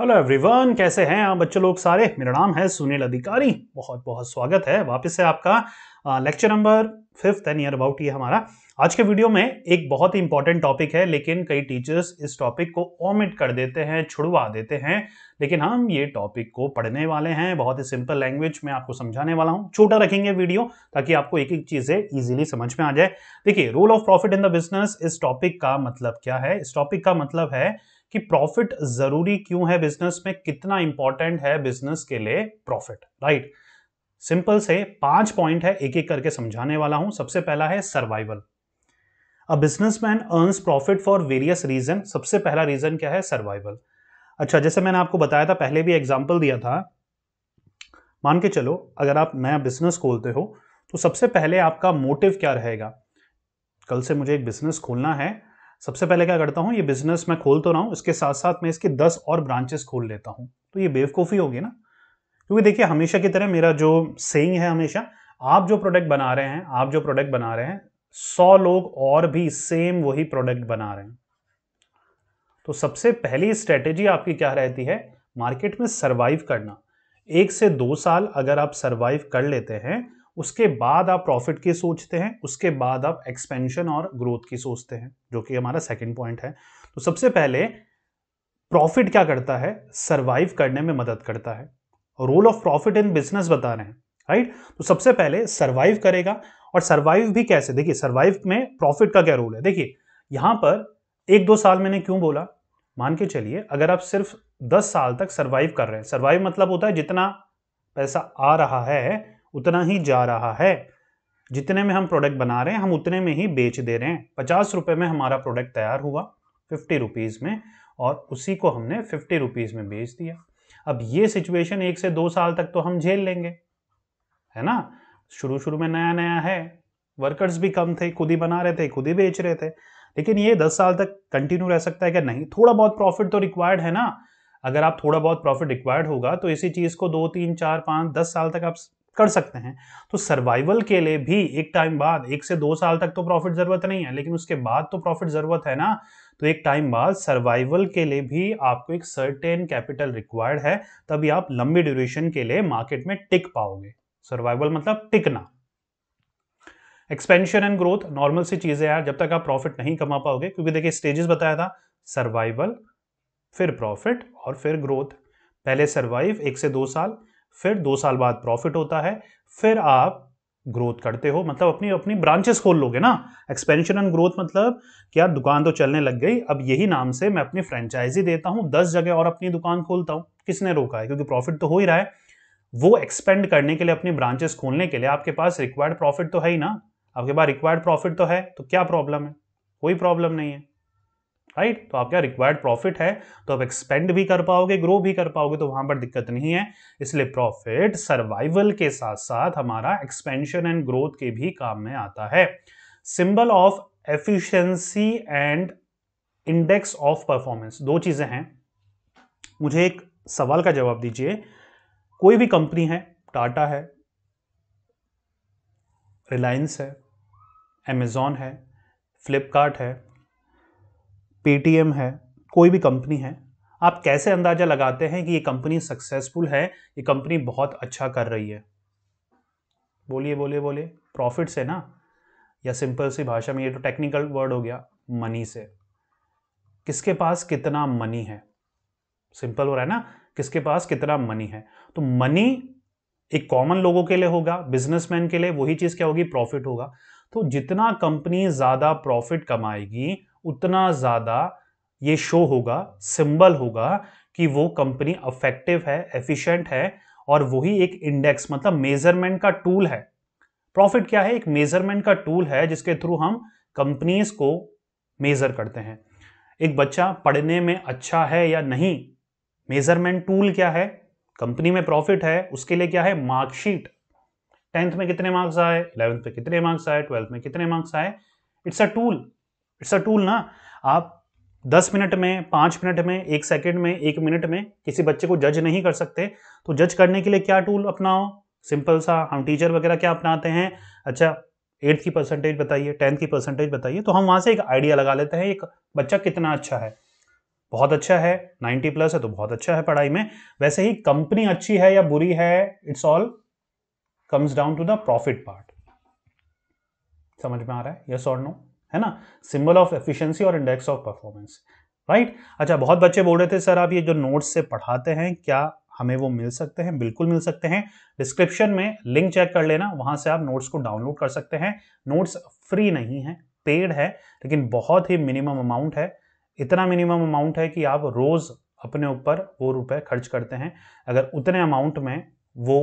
hello everyone कैसे हैं आप बच्चों लोग सारे मेरा नाम है सुनील अधिकारी बहुत बहुत स्वागत है वापस से आपका lecture number fifth an year about ये हमारा आज के वीडियो में एक बहुत ही इंपॉर्टेंट टॉपिक है लेकिन कई टीचर्स इस टॉपिक को ओमिट कर देते हैं छुड़वा देते हैं लेकिन हम ये टॉपिक को पढ़ने वाले हैं बहुत ही सिंपल लैंग्वेज में आपको समझाने वाला हूँ छोटा रखेंगे वीडियो ताकि आपको एक एक चीज़ें ईजिली समझ में आ जाए देखिए role of profit in the business इस टॉपिक का मतलब क्या है इस टॉपिक का मतलब है कि प्रॉफिट जरूरी क्यों है बिजनेस में कितना इंपॉर्टेंट है बिजनेस के लिए प्रॉफिट राइट सिंपल से पांच पॉइंट है एक एक करके समझाने वाला हूं सबसे पहला है survival a businessman earns profit for various reason सबसे पहला रीजन क्या है सर्वाइवल अच्छा जैसे मैंने आपको बताया था पहले भी एग्जाम्पल दिया था मान के चलो अगर आप नया बिजनेस खोलते हो तो सबसे पहले आपका मोटिव क्या रहेगा कल से मुझे एक बिजनेस खोलना है सबसे पहले क्या करता हूँ ये बिजनेस मैं खोल तो रहा हूँ इसके साथ साथ मैं इसके दस और ब्रांचेस खोल लेता हूँ तो ये बेवकूफ़ी होगी ना क्योंकि देखिए हमेशा की तरह मेरा जो सेइंग है हमेशा आप जो प्रोडक्ट बना रहे हैं आप जो प्रोडक्ट बना रहे हैं सौ लोग और भी सेम वही प्रोडक्ट बना रहे हैं तो सबसे पहली स्ट्रेटेजी आपकी क्या रहती है मार्केट में सर्वाइव करना एक से दो साल अगर आप सर्वाइव कर लेते हैं उसके बाद आप प्रॉफिट की सोचते हैं उसके बाद आप एक्सपेंशन और ग्रोथ की सोचते हैं जो कि हमारा सेकेंड पॉइंट है तो सबसे पहले प्रॉफिट क्या करता है सर्वाइव करने में मदद करता है role of profit in business बता रहे हैं राइट तो सबसे पहले सर्वाइव करेगा और सर्वाइव भी कैसे देखिए सर्वाइव में प्रॉफिट का क्या रोल है देखिए यहां पर एक दो साल मैंने क्यों बोला मान के चलिए अगर आप सिर्फ दस साल तक सर्वाइव कर रहे हैं सर्वाइव मतलब होता है जितना पैसा आ रहा है उतना ही जा रहा है जितने में हम प्रोडक्ट बना रहे हैं हम उतने में ही बेच दे रहे हैं पचास रुपये में हमारा प्रोडक्ट तैयार हुआ फिफ्टी रुपीज़ में और उसी को हमने फिफ्टी रुपीज़ में बेच दिया अब ये सिचुएशन एक से दो साल तक तो हम झेल लेंगे है ना शुरू शुरू में नया नया है वर्कर्स भी कम थे खुद ही बना रहे थे खुद ही बेच रहे थे लेकिन ये दस साल तक कंटिन्यू रह सकता है क्या नहीं थोड़ा बहुत प्रॉफिट तो रिक्वायर्ड है ना अगर आप थोड़ा बहुत प्रॉफिट रिक्वायर्ड होगा तो इसी चीज़ को दो तीन चार पाँच दस साल तक आप कर सकते हैं तो सर्वाइवल के लिए भी एक टाइम बाद एक से दो साल तक तो प्रॉफिट जरूरत नहीं है लेकिन उसके बाद तो प्रॉफिट जरूरत है ना तो एक टाइम बाद सर्वाइवल के लिए भी आपको एक सर्टेन कैपिटल रिक्वायर्ड है तभी आप लंबी ड्यूरेशन के लिए मार्केट में टिक पाओगे सर्वाइवल मतलब टिकना एक्सपेंशन एंड ग्रोथ नॉर्मल सी चीजें यार जब तक आप प्रॉफिट नहीं कमा पाओगे क्योंकि देखिए स्टेजेस बताया था सर्वाइवल फिर प्रॉफिट और फिर ग्रोथ पहले सर्वाइव एक से दो साल फिर दो साल बाद प्रॉफिट होता है फिर आप ग्रोथ करते हो मतलब अपनी अपनी ब्रांचेस खोल लोगे ना एक्सपेंशन एंड ग्रोथ मतलब कि यार दुकान तो चलने लग गई अब यही नाम से मैं अपनी फ्रेंचाइजी देता हूँ दस जगह और अपनी दुकान खोलता हूँ किसने रोका है क्योंकि प्रॉफिट तो हो ही रहा है वो एक्सपेंड करने के लिए अपनी ब्रांचेस खोलने के लिए आपके पास रिक्वायर्ड प्रॉफिट तो है ही ना आपके पास रिक्वायर्ड प्रॉफिट तो है तो क्या प्रॉब्लम है कोई प्रॉब्लम नहीं है राइट तो आपका रिक्वायर्ड प्रॉफिट है तो आप एक्सपेंड भी कर पाओगे ग्रो भी कर पाओगे तो वहां पर दिक्कत नहीं है इसलिए प्रॉफिट सर्वाइवल के साथ साथ हमारा एक्सपेंशन एंड ग्रोथ के भी काम में आता है symbol of efficiency and index of performance दो चीजें हैं मुझे एक सवाल का जवाब दीजिए कोई भी कंपनी है टाटा है रिलायंस है एमेजॉन है फ्लिपकार्ट है पेटीएम है कोई भी कंपनी है आप कैसे अंदाज़ा लगाते हैं कि ये कंपनी सक्सेसफुल है ये कंपनी बहुत अच्छा कर रही है बोलिए बोलिए बोलिए प्रॉफिट से ना या सिंपल सी भाषा में ये तो टेक्निकल वर्ड हो गया मनी से किसके पास कितना मनी है सिंपल हो रहा है ना किसके पास कितना मनी है तो मनी एक कॉमन लोगों के लिए होगा बिजनेसमैन के लिए वही चीज़ क्या होगी प्रॉफिट होगा तो जितना कंपनी ज़्यादा प्रॉफिट कमाएगी उतना ज़्यादा ये शो होगा सिंबल होगा कि वो कंपनी अफेक्टिव है एफिशिएंट है और वही एक इंडेक्स मतलब मेजरमेंट का टूल है प्रॉफिट क्या है एक मेजरमेंट का टूल है जिसके थ्रू हम कंपनीज को मेजर करते हैं एक बच्चा पढ़ने में अच्छा है या नहीं मेजरमेंट टूल क्या है कंपनी में प्रॉफिट है उसके लिए क्या है मार्कशीट टेंथ में कितने मार्क्स आए इलेवेंथ में कितने मार्क्स आए ट्वेल्थ में कितने मार्क्स आए it's a tool it's a tool ना आप दस मिनट में पाँच मिनट में एक सेकेंड में एक मिनट में किसी बच्चे को जज नहीं कर सकते तो जज करने के लिए क्या टूल अपनाओ सिंपल सा हम टीचर वगैरह क्या अपनाते हैं अच्छा एट्थ की परसेंटेज बताइए टेंथ की परसेंटेज बताइए तो हम वहाँ से एक आइडिया लगा लेते हैं एक बच्चा कितना अच्छा है बहुत अच्छा है नाइन्टी प्लस है तो बहुत अच्छा है पढ़ाई में वैसे ही कंपनी अच्छी है या बुरी है it's all comes down to the profit part समझ में आ रहा है यस और नो है ना सिंबल ऑफ एफिशिएंसी और इंडेक्स ऑफ परफॉर्मेंस राइट अच्छा बहुत बच्चे बोल रहे थे सर आप ये जो नोट्स से पढ़ाते हैं क्या हमें वो मिल सकते हैं बिल्कुल मिल सकते हैं डिस्क्रिप्शन में लिंक चेक कर लेना वहां से आप नोट्स को डाउनलोड कर सकते हैं नोट्स फ्री नहीं है पेड है लेकिन बहुत ही मिनिमम अमाउंट है इतना मिनिमम अमाउंट है कि आप रोज़ अपने ऊपर वो रुपए खर्च करते हैं अगर उतने अमाउंट में वो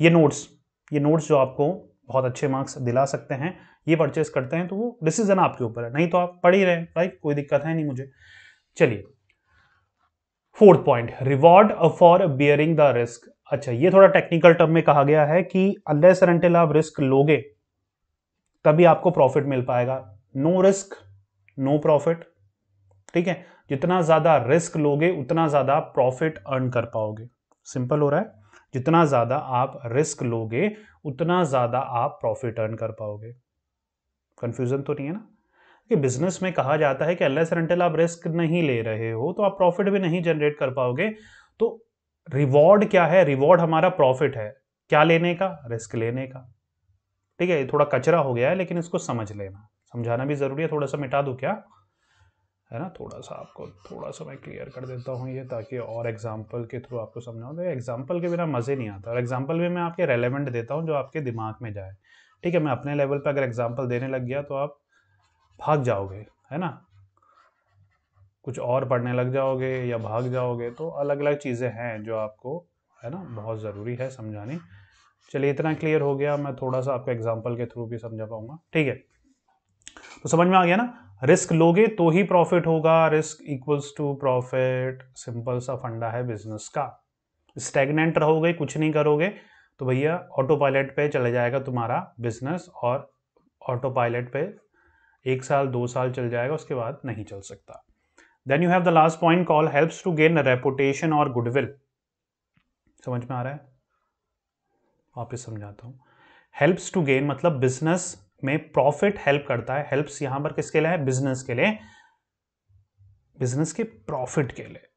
ये नोट्स ये नोट्स जो आपको बहुत अच्छे मार्क्स दिला सकते हैं ये परचेस करते हैं तो वो डिसीजन आपके ऊपर है नहीं तो आप पढ़ ही रहे राइट कोई दिक्कत है नहीं मुझे चलिए fourth point reward for bearing the risk अच्छा ये थोड़ा टेक्निकल टर्म में कहा गया है कि अनलेस आप रिस्क लोगे तभी आपको प्रॉफिट मिल पाएगा नो रिस्क नो प्रॉफिट ठीक है जितना ज्यादा रिस्क लोगे उतना ज्यादा प्रॉफिट अर्न कर पाओगे सिंपल हो रहा है जितना ज्यादा आप रिस्क लोगे उतना ज़्यादा आप प्रॉफिट अर्न कर पाओगे कन्फ्यूज़न तो नहीं है ना कि बिजनेस में कहा जाता है कि अल्लाह एंटिल आप रिस्क नहीं ले रहे हो तो आप प्रॉफिट भी नहीं जनरेट कर पाओगे तो रिवॉर्ड क्या है रिवॉर्ड हमारा प्रॉफिट है क्या लेने का रिस्क लेने का ठीक है थोड़ा कचरा हो गया है लेकिन इसको समझ लेना समझाना भी ज़रूरी है थोड़ा सा मिटा दूँ क्या है ना थोड़ा सा आपको थोड़ा सा मैं क्लियर कर देता हूँ ये ताकि और एग्जाम्पल के थ्रू आपको समझा तो एग्जाम्पल के बिना मज़े नहीं आता और एग्जाम्पल भी मैं आपके रेलिवेंट देता हूँ जो आपके दिमाग में जाए ठीक है मैं अपने लेवल पर अगर एग्जाम्पल देने लग गया तो आप भाग जाओगे है ना कुछ और पढ़ने लग जाओगे या भाग जाओगे तो अलग अलग चीज़ें हैं जो आपको है ना बहुत ज़रूरी है समझानी चलिए इतना क्लियर हो गया मैं थोड़ा सा आपको एग्जाम्पल के थ्रू भी समझा पाऊँगा ठीक है तो समझ में आ गया ना रिस्क लोगे तो ही प्रॉफिट होगा risk equals to profit simple सा फंडा है बिजनेस का स्टेगनेंट रहोगे कुछ नहीं करोगे तो भैया ऑटो पायलट पे चला जाएगा तुम्हारा बिजनेस और ऑटो पायलट पे एक साल दो साल चल जाएगा उसके बाद नहीं चल सकता then you have the last point call helps to gain reputation और गुडविल समझ में आ रहा है वापस समझाता हूँ हेल्प्स टू गेन मतलब बिजनेस में प्रॉफिट हेल्प करता है हेल्प्स यहां पर किसके लिए है बिजनेस के लिए बिजनेस के प्रॉफिट के लिए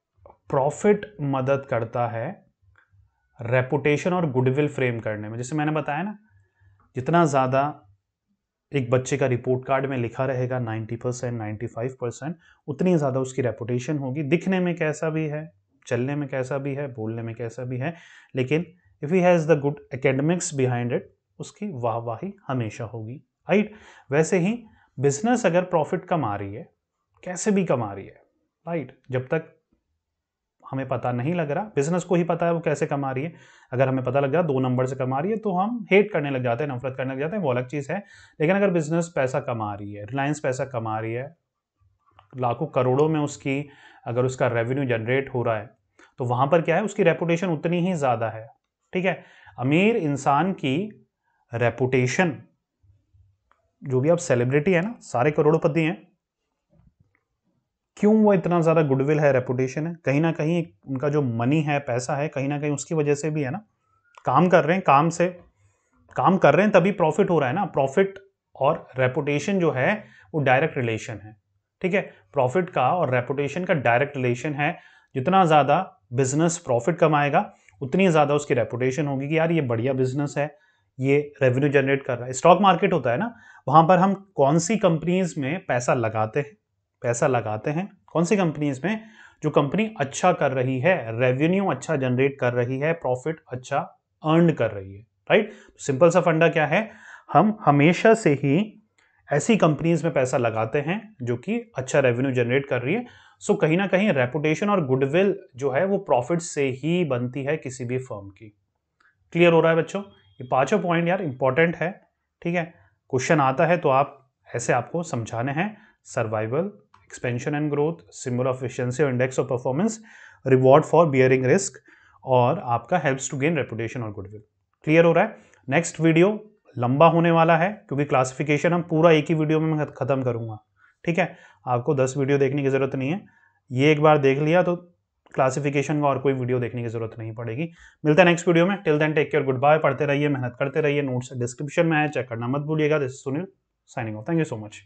प्रॉफिट मदद करता है रेपुटेशन और गुडविल फ्रेम करने में जैसे मैंने बताया ना जितना ज़्यादा एक बच्चे का रिपोर्ट कार्ड में लिखा रहेगा 90 परसेंट नाइन्टी परसेंट उतनी ज़्यादा उसकी रेपुटेशन होगी दिखने में कैसा भी है चलने में कैसा भी है बोलने में कैसा भी है लेकिन if he has the good academics behind it उसकी वाहवाही हमेशा होगी राइट वैसे ही बिजनेस अगर प्रॉफिट कमा रही है कैसे भी कमा रही है राइट जब तक हमें पता नहीं लग रहा बिजनेस को ही पता है वो कैसे कमा रही है अगर हमें पता लग रहा दो नंबर से कमा रही है तो हम हेट करने लग जाते हैं नफरत करने लग जाते हैं वो अलग चीज़ है लेकिन अगर बिजनेस पैसा कमा रही है रिलायंस पैसा कमा रही है लाखों करोड़ों में उसकी अगर उसका रेवेन्यू जनरेट हो रहा है तो वहाँ पर क्या है उसकी रेपुटेशन उतनी ही ज़्यादा है ठीक है अमीर इंसान की रेपुटेशन जो भी आप सेलिब्रिटी है ना सारे करोड़पति हैं क्यों वो इतना ज़्यादा गुडविल है रेपुटेशन है कहीं ना कहीं उनका जो मनी है पैसा है कहीं ना कहीं उसकी वजह से भी है ना काम कर रहे हैं काम से काम कर रहे हैं तभी प्रॉफिट हो रहा है ना प्रॉफिट और रेपुटेशन जो है वो डायरेक्ट रिलेशन है ठीक है प्रॉफिट का और रेपुटेशन का डायरेक्ट रिलेशन है जितना ज़्यादा बिजनेस प्रॉफिट कमाएगा उतनी ज़्यादा उसकी रेपुटेशन होगी कि यार ये बढ़िया बिजनेस है ये रेवेन्यू जनरेट कर रहा है स्टॉक मार्केट होता है ना वहाँ पर हम कौन सी कंपनीज में पैसा लगाते हैं पैसा लगाते हैं कौन सी कंपनीज में जो कंपनी अच्छा कर रही है रेवेन्यू अच्छा जनरेट कर रही है प्रॉफिट अच्छा अर्न कर रही है राइट सिंपल सा फंडा क्या है हम हमेशा से ही ऐसी कंपनीज में पैसा लगाते हैं जो कि अच्छा रेवेन्यू जनरेट कर रही है सो so, कहीं ना कहीं रेपुटेशन और गुडविल जो है वो प्रॉफिट से ही बनती है किसी भी फर्म की क्लियर हो रहा है बच्चों ये पांचों पॉइंट यार इंपॉर्टेंट है ठीक है क्वेश्चन आता है तो आप ऐसे आपको समझाने हैं survival expansion and growth symbol of efficiency और index of performance reward for bearing risk और आपका हेल्प्स टू गेन रेपुटेशन और गुडविल क्लियर हो रहा है नेक्स्ट वीडियो लंबा होने वाला है क्योंकि क्लासिफिकेशन हम पूरा एक ही वीडियो में ख़त्म करूंगा ठीक है आपको दस वीडियो देखने की ज़रूरत नहीं है ये एक बार देख लिया तो क्लासिफिकेशन का और कोई वीडियो देखने की जरूरत नहीं पड़ेगी मिलता है नेक्स्ट वीडियो में till then take care good bye पढ़ते रहिए मेहनत करते रहिए नोट्स डिस्क्रिप्शन में है चेक करना मत भूलिएगा this Sunil signing off thank you so much